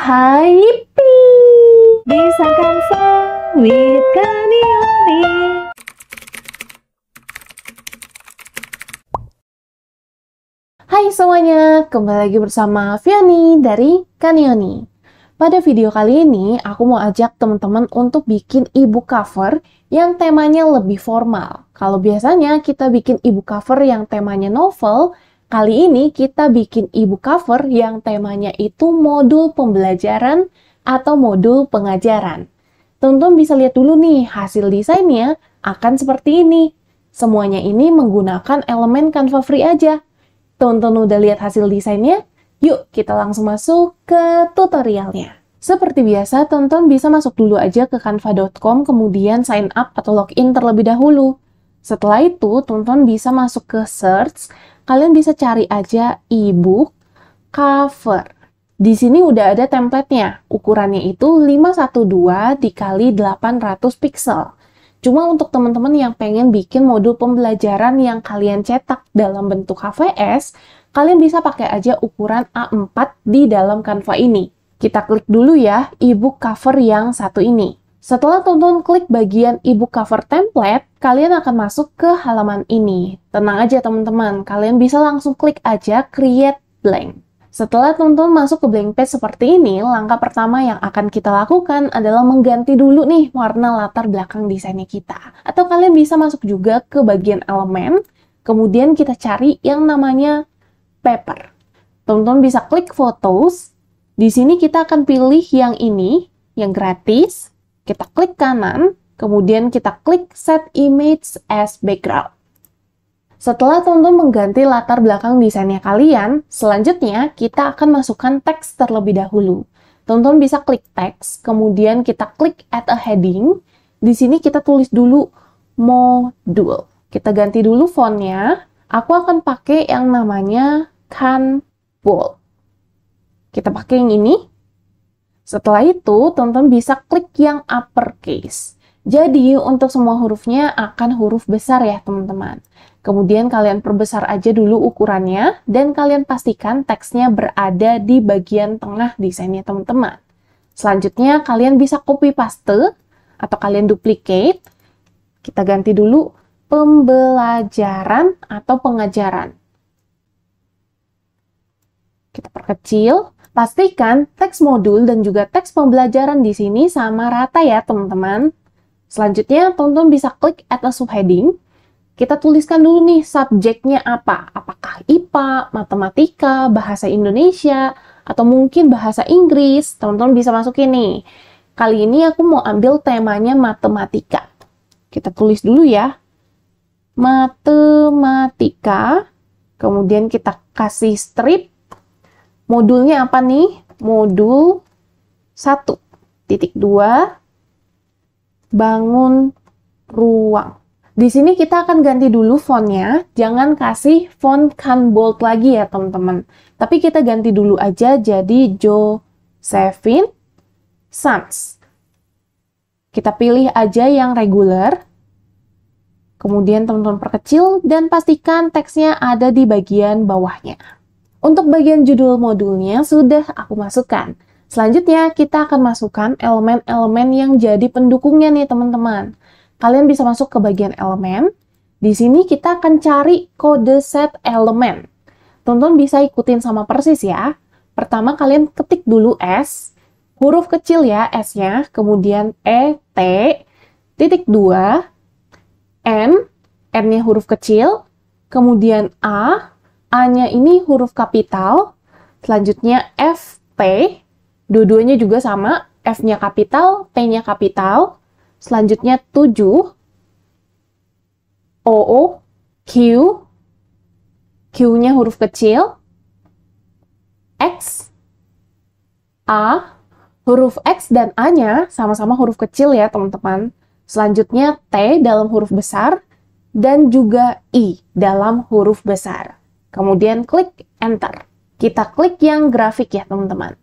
hai Bisa kan sawit Hai semuanya, kembali lagi bersama Viani dari Kanioni. Pada video kali ini, aku mau ajak teman-teman untuk bikin ebook cover yang temanya lebih formal. Kalau biasanya kita bikin ebook cover yang temanya novel, Kali ini kita bikin ibu cover yang temanya itu modul pembelajaran atau modul pengajaran. Tonton bisa lihat dulu nih hasil desainnya akan seperti ini. Semuanya ini menggunakan elemen Canva Free aja. Tonton udah lihat hasil desainnya? Yuk kita langsung masuk ke tutorialnya. Seperti biasa, tonton bisa masuk dulu aja ke canva.com kemudian sign up atau login terlebih dahulu. Setelah itu, tonton bisa masuk ke search kalian bisa cari aja ebook cover. Di sini udah ada templatenya, Ukurannya itu 512 dikali 800 pixel. Cuma untuk teman-teman yang pengen bikin modul pembelajaran yang kalian cetak dalam bentuk HVS, kalian bisa pakai aja ukuran A4 di dalam Canva ini. Kita klik dulu ya ebook cover yang satu ini. Setelah tonton klik bagian ebook cover template, kalian akan masuk ke halaman ini. Tenang aja teman-teman, kalian bisa langsung klik aja create blank. Setelah tonton masuk ke blank page seperti ini, langkah pertama yang akan kita lakukan adalah mengganti dulu nih warna latar belakang desainnya kita. Atau kalian bisa masuk juga ke bagian elemen, kemudian kita cari yang namanya paper. Tonton bisa klik photos, di sini kita akan pilih yang ini, yang gratis, kita klik kanan, kemudian kita klik Set Image as Background. Setelah teman-teman mengganti latar belakang desainnya kalian, selanjutnya kita akan masukkan teks terlebih dahulu. Teman-teman bisa klik teks, kemudian kita klik Add a Heading. Di sini kita tulis dulu modul. Kita ganti dulu fontnya. Aku akan pakai yang namanya Kan Bold. Kita pakai yang ini. Setelah itu, teman-teman bisa klik yang uppercase. Jadi, untuk semua hurufnya akan huruf besar ya, teman-teman. Kemudian kalian perbesar aja dulu ukurannya, dan kalian pastikan teksnya berada di bagian tengah desainnya teman-teman. Selanjutnya, kalian bisa copy paste, atau kalian duplicate. Kita ganti dulu pembelajaran atau pengajaran. Kita perkecil, Pastikan teks modul dan juga teks pembelajaran di sini sama rata ya teman-teman. Selanjutnya teman-teman bisa klik add subheading. Kita tuliskan dulu nih subjeknya apa. Apakah IPA, matematika, bahasa Indonesia, atau mungkin bahasa Inggris. Teman-teman bisa masukin nih. Kali ini aku mau ambil temanya matematika. Kita tulis dulu ya. Matematika. Kemudian kita kasih strip modulnya apa nih? Modul 1, titik 2, bangun ruang. Di sini kita akan ganti dulu fontnya, jangan kasih font kan bold lagi ya teman-teman. Tapi kita ganti dulu aja jadi Josephine Sans. Kita pilih aja yang regular. kemudian teman-teman perkecil, dan pastikan teksnya ada di bagian bawahnya. Untuk bagian judul modulnya sudah aku masukkan. Selanjutnya kita akan masukkan elemen-elemen yang jadi pendukungnya nih teman-teman. Kalian bisa masuk ke bagian elemen. Di sini kita akan cari kode set elemen. Tonton bisa ikutin sama persis ya. Pertama kalian ketik dulu S, huruf kecil ya S-nya, kemudian E, T, titik 2, N, N-nya huruf kecil, kemudian A, A-nya ini huruf kapital, selanjutnya F, P, dua-duanya juga sama, F-nya kapital, P-nya kapital, selanjutnya 7, O, Q, Q-nya huruf kecil, X, A, huruf X dan A-nya sama-sama huruf kecil ya teman-teman. Selanjutnya T dalam huruf besar dan juga I dalam huruf besar. Kemudian klik Enter. Kita klik yang grafik ya teman-teman.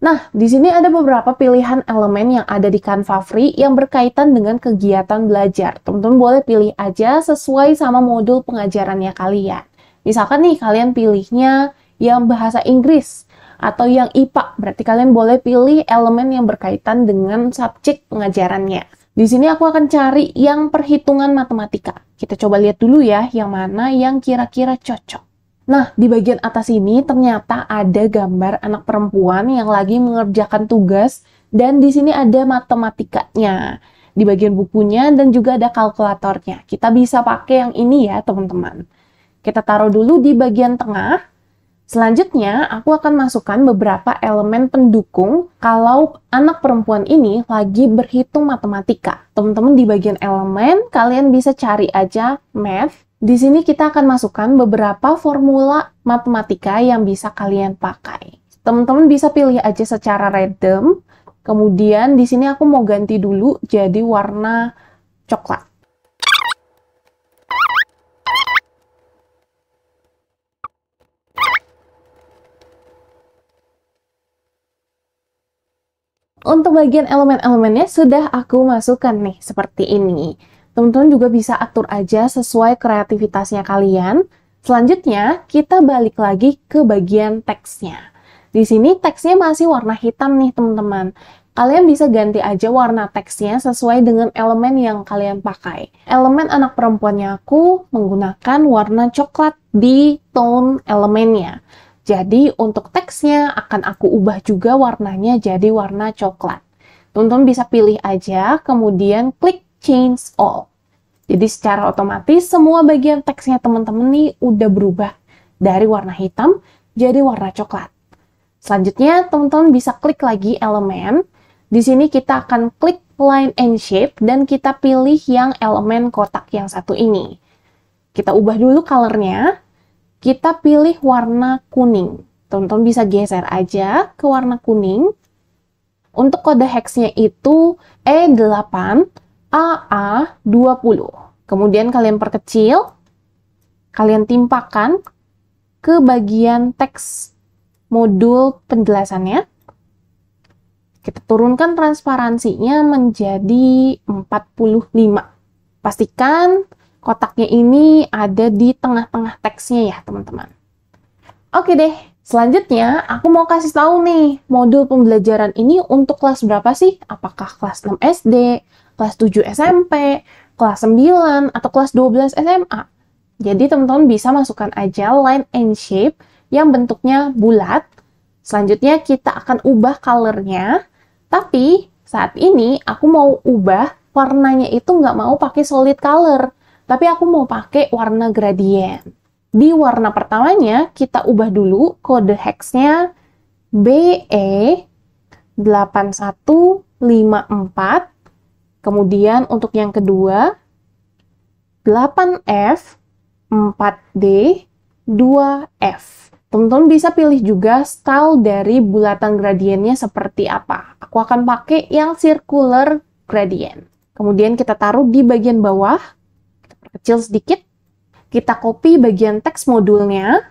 Nah, di sini ada beberapa pilihan elemen yang ada di Canva Free yang berkaitan dengan kegiatan belajar. Teman-teman boleh pilih aja sesuai sama modul pengajarannya kalian. Misalkan nih kalian pilihnya yang bahasa Inggris atau yang IPA, berarti kalian boleh pilih elemen yang berkaitan dengan subjek pengajarannya. Di sini aku akan cari yang perhitungan matematika. Kita coba lihat dulu ya yang mana yang kira-kira cocok. Nah, di bagian atas ini ternyata ada gambar anak perempuan yang lagi mengerjakan tugas dan di sini ada matematikanya. Di bagian bukunya dan juga ada kalkulatornya. Kita bisa pakai yang ini ya, teman-teman. Kita taruh dulu di bagian tengah. Selanjutnya, aku akan masukkan beberapa elemen pendukung kalau anak perempuan ini lagi berhitung matematika. Teman-teman, di bagian elemen, kalian bisa cari aja math di sini kita akan masukkan beberapa formula matematika yang bisa kalian pakai. Teman-teman bisa pilih aja secara random. Kemudian di sini aku mau ganti dulu jadi warna coklat. Untuk bagian elemen-elemennya sudah aku masukkan nih seperti ini. Teman-teman juga bisa atur aja sesuai kreativitasnya kalian. Selanjutnya, kita balik lagi ke bagian teksnya. Di sini teksnya masih warna hitam nih teman-teman. Kalian bisa ganti aja warna teksnya sesuai dengan elemen yang kalian pakai. Elemen anak perempuannya aku menggunakan warna coklat di tone elemennya. Jadi untuk teksnya akan aku ubah juga warnanya jadi warna coklat. teman bisa pilih aja, kemudian klik change all. Jadi secara otomatis semua bagian teksnya teman-teman nih udah berubah dari warna hitam jadi warna coklat. Selanjutnya, teman-teman bisa klik lagi elemen. Di sini kita akan klik line and shape dan kita pilih yang elemen kotak yang satu ini. Kita ubah dulu colornya. Kita pilih warna kuning. Teman-teman bisa geser aja ke warna kuning. Untuk kode hexnya itu E8 AA20. Kemudian kalian perkecil, kalian timpakan ke bagian teks modul penjelasannya. Kita turunkan transparansinya menjadi 45. Pastikan kotaknya ini ada di tengah-tengah teksnya ya, teman-teman. Oke deh, selanjutnya aku mau kasih tahu nih, modul pembelajaran ini untuk kelas berapa sih? Apakah kelas 6 SD, kelas 7 SMP, kelas 9, atau kelas 12 SMA. Jadi teman-teman bisa masukkan aja line and shape yang bentuknya bulat. Selanjutnya kita akan ubah colornya, tapi saat ini aku mau ubah warnanya itu nggak mau pakai solid color, tapi aku mau pakai warna gradient. Di warna pertamanya kita ubah dulu kode hexnya BE8154 Kemudian untuk yang kedua, 8F, 4D, 2F. Teman-teman bisa pilih juga style dari bulatan gradiennya seperti apa. Aku akan pakai yang circular gradient. Kemudian kita taruh di bagian bawah, kita perkecil sedikit. Kita copy bagian teks modulnya,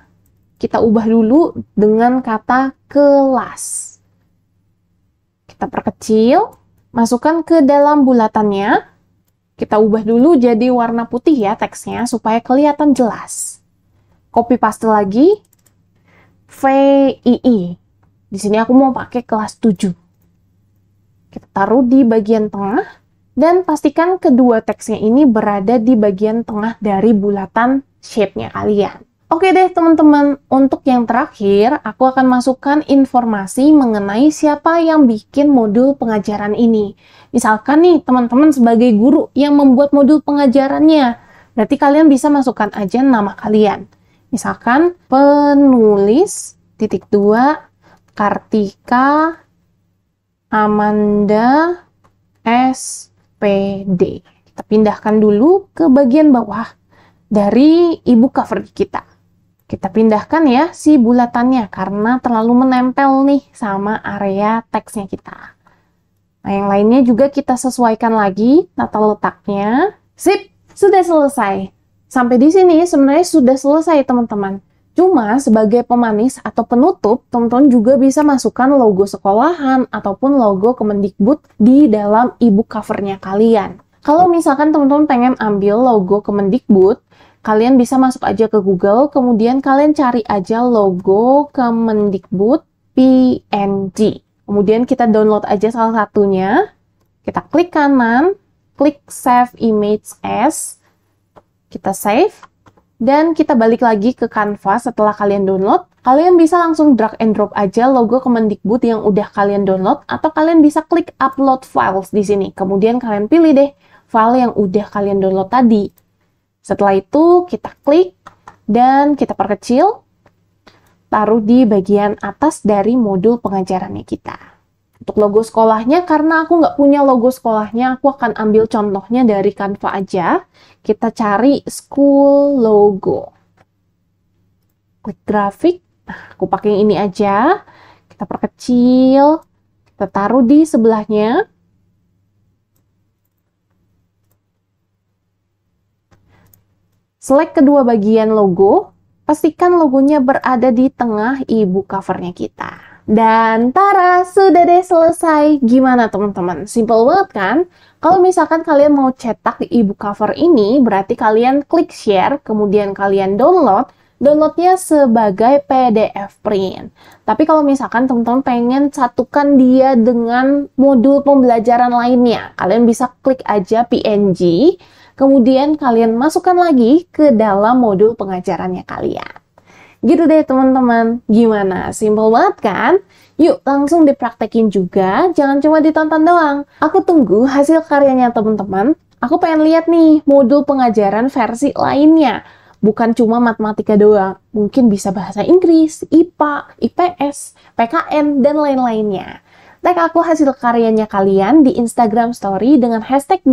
kita ubah dulu dengan kata kelas. Kita perkecil, Masukkan ke dalam bulatannya. Kita ubah dulu jadi warna putih ya teksnya supaya kelihatan jelas. Copy paste lagi. VII. Di sini aku mau pakai kelas 7. Kita taruh di bagian tengah dan pastikan kedua teksnya ini berada di bagian tengah dari bulatan shape-nya kalian. Oke deh teman-teman, untuk yang terakhir, aku akan masukkan informasi mengenai siapa yang bikin modul pengajaran ini. Misalkan nih, teman-teman sebagai guru yang membuat modul pengajarannya, berarti kalian bisa masukkan aja nama kalian. Misalkan penulis titik dua Kartika Amanda SPD. Kita pindahkan dulu ke bagian bawah dari ibu cover kita. Kita pindahkan ya si bulatannya karena terlalu menempel nih sama area teksnya kita. Nah, yang lainnya juga kita sesuaikan lagi tata letaknya. Sip, sudah selesai. Sampai di sini sebenarnya sudah selesai teman-teman. Cuma sebagai pemanis atau penutup, teman-teman juga bisa masukkan logo sekolahan ataupun logo Kemendikbud di dalam ebook covernya kalian. Kalau misalkan teman-teman pengen ambil logo Kemendikbud, kalian bisa masuk aja ke Google, kemudian kalian cari aja logo Kemendikbud PNG. Kemudian kita download aja salah satunya. Kita klik kanan, klik Save Image As, kita save, dan kita balik lagi ke Canva setelah kalian download. Kalian bisa langsung drag and drop aja logo Kemendikbud yang udah kalian download, atau kalian bisa klik Upload Files di sini. Kemudian kalian pilih deh file yang udah kalian download tadi. Setelah itu kita klik dan kita perkecil, taruh di bagian atas dari modul pengajarannya kita. Untuk logo sekolahnya, karena aku nggak punya logo sekolahnya, aku akan ambil contohnya dari Canva aja. Kita cari school logo. Klik grafik. Nah, aku pakai ini aja. Kita perkecil. Kita taruh di sebelahnya. Select kedua bagian logo, pastikan logonya berada di tengah ibu covernya kita. Dan Tara, sudah deh selesai. Gimana teman-teman? Simple banget kan? Kalau misalkan kalian mau cetak ibu cover ini, berarti kalian klik share, kemudian kalian download, downloadnya sebagai PDF print. Tapi kalau misalkan teman-teman pengen satukan dia dengan modul pembelajaran lainnya, kalian bisa klik aja PNG, Kemudian kalian masukkan lagi ke dalam modul pengajarannya kalian. Gitu deh teman-teman. Gimana? Simple banget kan? Yuk langsung dipraktekin juga, jangan cuma ditonton doang. Aku tunggu hasil karyanya teman-teman. Aku pengen lihat nih modul pengajaran versi lainnya. Bukan cuma matematika doang, mungkin bisa bahasa Inggris, IPA, IPS, PKN, dan lain-lainnya. Tag aku hasil karyanya kalian di Instagram Story dengan hashtag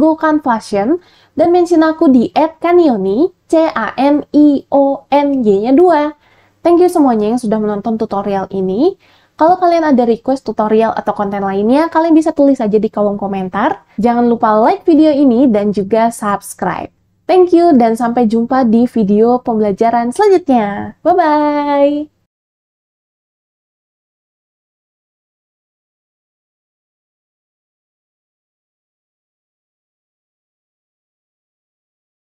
Fashion dan mention aku di @kanioni, C A N I O N Y-nya dua. Thank you semuanya yang sudah menonton tutorial ini. Kalau kalian ada request tutorial atau konten lainnya, kalian bisa tulis aja di kolom komentar. Jangan lupa like video ini dan juga subscribe. Thank you dan sampai jumpa di video pembelajaran selanjutnya. Bye-bye!